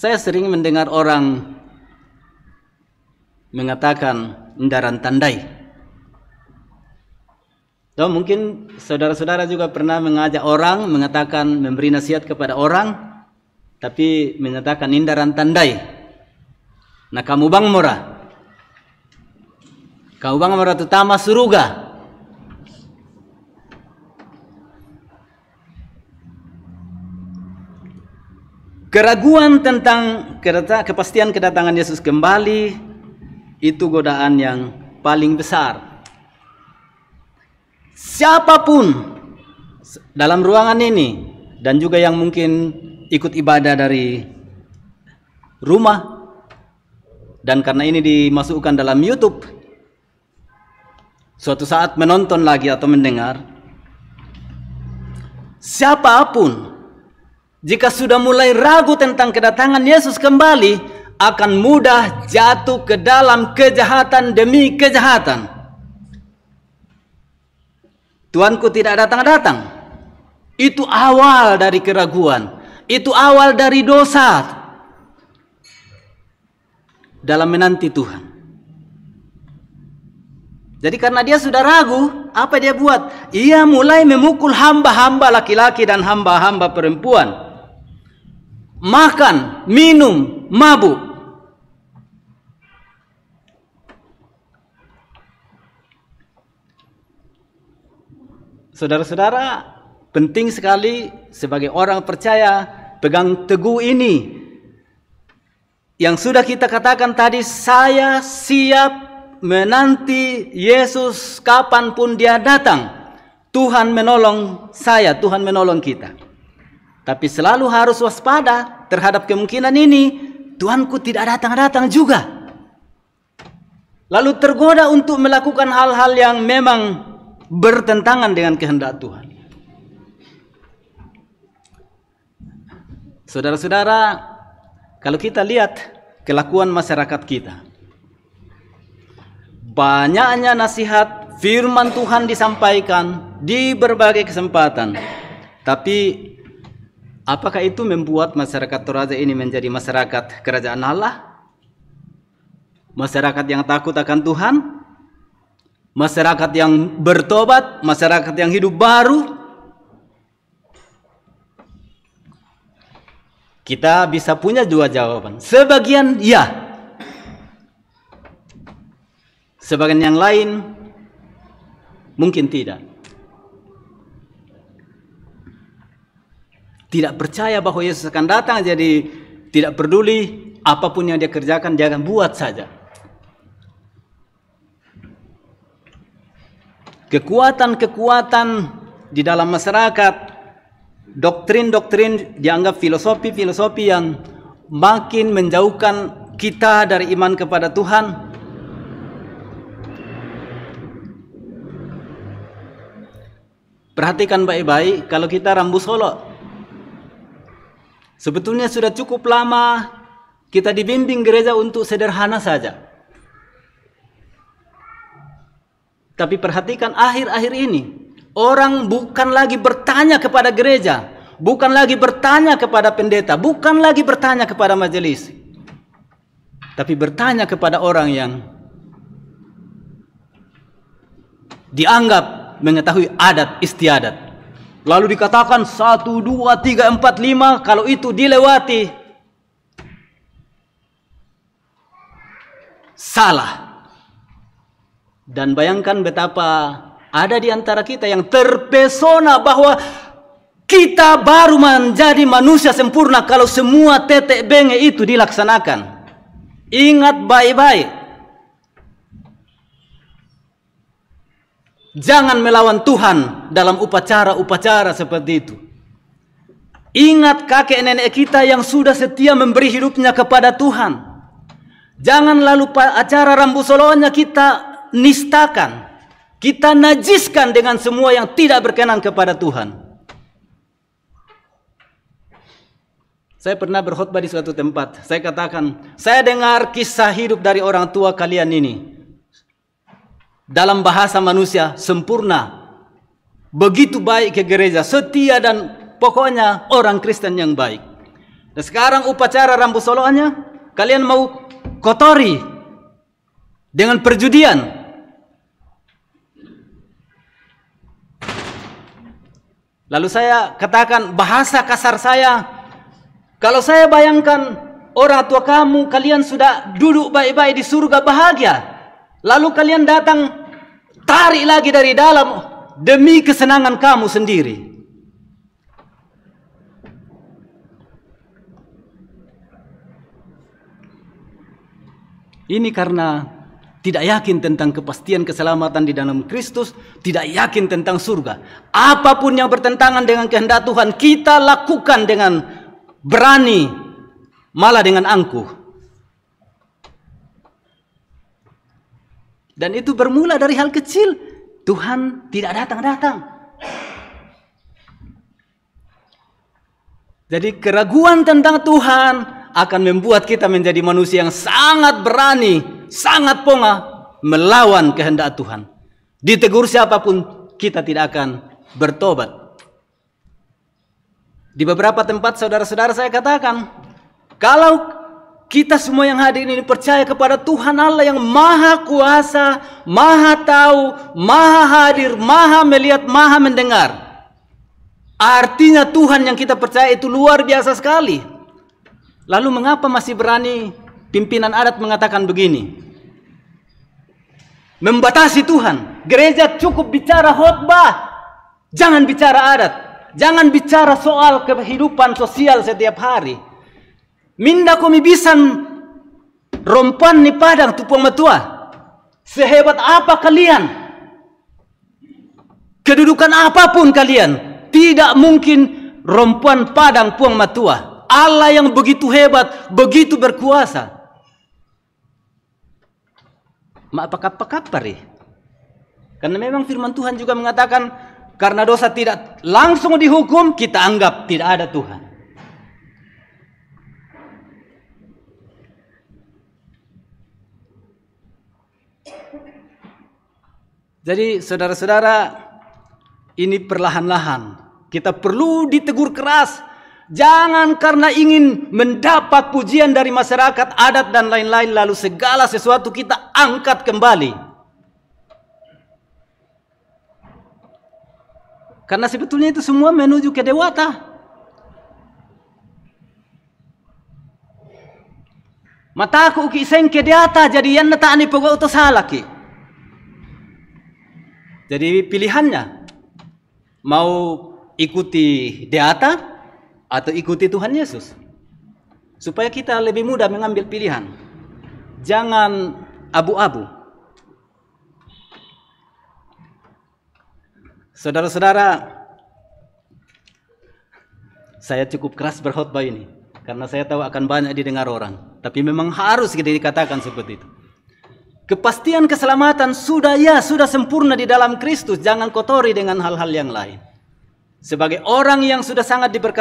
Saya sering mendengar orang mengatakan indaran tandai. Atau mungkin saudara-saudara juga pernah mengajak orang mengatakan memberi nasihat kepada orang tapi menyatakan indaran tandai. Nah kamu bang murah. Kamu bang murah tetama suruga. Keraguan tentang kepastian kedatangan Yesus kembali itu godaan yang paling besar. Siapapun dalam ruangan ini dan juga yang mungkin ikut ibadah dari rumah dan karena ini dimasukkan dalam YouTube suatu saat menonton lagi atau mendengar siapapun jika sudah mulai ragu tentang kedatangan Yesus kembali, akan mudah jatuh ke dalam kejahatan demi kejahatan. Tuanku tidak datang-datang. Itu awal dari keraguan. Itu awal dari dosa. Dalam menanti Tuhan. Jadi karena dia sudah ragu, apa dia buat? Ia mulai memukul hamba-hamba laki-laki dan hamba-hamba perempuan makan, minum, mabuk. Saudara-saudara, penting sekali sebagai orang percaya pegang teguh ini. Yang sudah kita katakan tadi, saya siap menanti Yesus kapanpun dia datang. Tuhan menolong saya, Tuhan menolong kita. Tapi selalu harus waspada terhadap kemungkinan ini. Tuhanku tidak datang-datang juga. Lalu tergoda untuk melakukan hal-hal yang memang bertentangan dengan kehendak Tuhan. Saudara-saudara, kalau kita lihat kelakuan masyarakat kita, banyaknya nasihat firman Tuhan disampaikan di berbagai kesempatan. Tapi Apakah itu membuat masyarakat Toraja ini menjadi masyarakat kerajaan Allah? Masyarakat yang takut akan Tuhan? Masyarakat yang bertobat? Masyarakat yang hidup baru? Kita bisa punya dua jawaban. Sebagian ya. Sebagian yang lain mungkin tidak. tidak percaya bahwa Yesus akan datang jadi tidak peduli apapun yang dia kerjakan jangan buat saja kekuatan-kekuatan di dalam masyarakat doktrin-doktrin dianggap filosofi-filosofi yang makin menjauhkan kita dari iman kepada Tuhan perhatikan baik-baik kalau kita rambu solo Sebetulnya sudah cukup lama kita dibimbing gereja untuk sederhana saja. Tapi perhatikan akhir-akhir ini, orang bukan lagi bertanya kepada gereja, bukan lagi bertanya kepada pendeta, bukan lagi bertanya kepada majelis. Tapi bertanya kepada orang yang dianggap mengetahui adat istiadat. Lalu dikatakan satu, dua, tiga, empat, lima. Kalau itu dilewati, salah. Dan bayangkan betapa ada di antara kita yang terpesona bahwa kita baru menjadi manusia sempurna kalau semua tetek benge itu dilaksanakan. Ingat baik-baik. Jangan melawan Tuhan dalam upacara-upacara seperti itu. Ingat kakek nenek kita yang sudah setia memberi hidupnya kepada Tuhan. Jangan lalu acara rambu solonya kita nistakan. Kita najiskan dengan semua yang tidak berkenan kepada Tuhan. Saya pernah berkhutbah di suatu tempat. Saya katakan, saya dengar kisah hidup dari orang tua kalian ini dalam bahasa manusia sempurna. Begitu baik ke gereja, setia dan pokoknya orang Kristen yang baik. Dan sekarang upacara rambu soloannya kalian mau kotori dengan perjudian. Lalu saya katakan bahasa kasar saya, kalau saya bayangkan orang tua kamu, kalian sudah duduk baik-baik di surga bahagia. Lalu kalian datang tarik lagi dari dalam demi kesenangan kamu sendiri. Ini karena tidak yakin tentang kepastian keselamatan di dalam Kristus, tidak yakin tentang surga. Apapun yang bertentangan dengan kehendak Tuhan, kita lakukan dengan berani, malah dengan angkuh. Dan itu bermula dari hal kecil. Tuhan tidak datang-datang. Jadi keraguan tentang Tuhan akan membuat kita menjadi manusia yang sangat berani, sangat pongah melawan kehendak Tuhan. Ditegur siapapun kita tidak akan bertobat. Di beberapa tempat saudara-saudara saya katakan, kalau kita semua yang hadir ini percaya kepada Tuhan Allah yang maha kuasa, maha tahu, maha hadir, maha melihat, maha mendengar. Artinya Tuhan yang kita percaya itu luar biasa sekali. Lalu mengapa masih berani pimpinan adat mengatakan begini? Membatasi Tuhan. Gereja cukup bicara khotbah. Jangan bicara adat. Jangan bicara soal kehidupan sosial setiap hari. Minda kami bisan rompan ni padang tupuang matua. Sehebat apa kalian? Kedudukan apapun kalian, tidak mungkin rompan padang puang matua. Allah yang begitu hebat, begitu berkuasa. Ma apa kapar Karena memang firman Tuhan juga mengatakan karena dosa tidak langsung dihukum, kita anggap tidak ada Tuhan. Jadi saudara-saudara, ini perlahan-lahan. Kita perlu ditegur keras. Jangan karena ingin mendapat pujian dari masyarakat adat dan lain-lain lalu segala sesuatu kita angkat kembali. Karena sebetulnya itu semua menuju ke dewata. Mataku ki ke deata jadi yang yanna ta'ani pogauto ki. Jadi pilihannya mau ikuti Deata atau ikuti Tuhan Yesus. Supaya kita lebih mudah mengambil pilihan. Jangan abu-abu. Saudara-saudara, saya cukup keras berkhotbah ini karena saya tahu akan banyak didengar orang. Tapi memang harus kita dikatakan seperti itu. Kepastian keselamatan sudah ya sudah sempurna di dalam Kristus, jangan kotori dengan hal-hal yang lain. Sebagai orang yang sudah sangat diberkati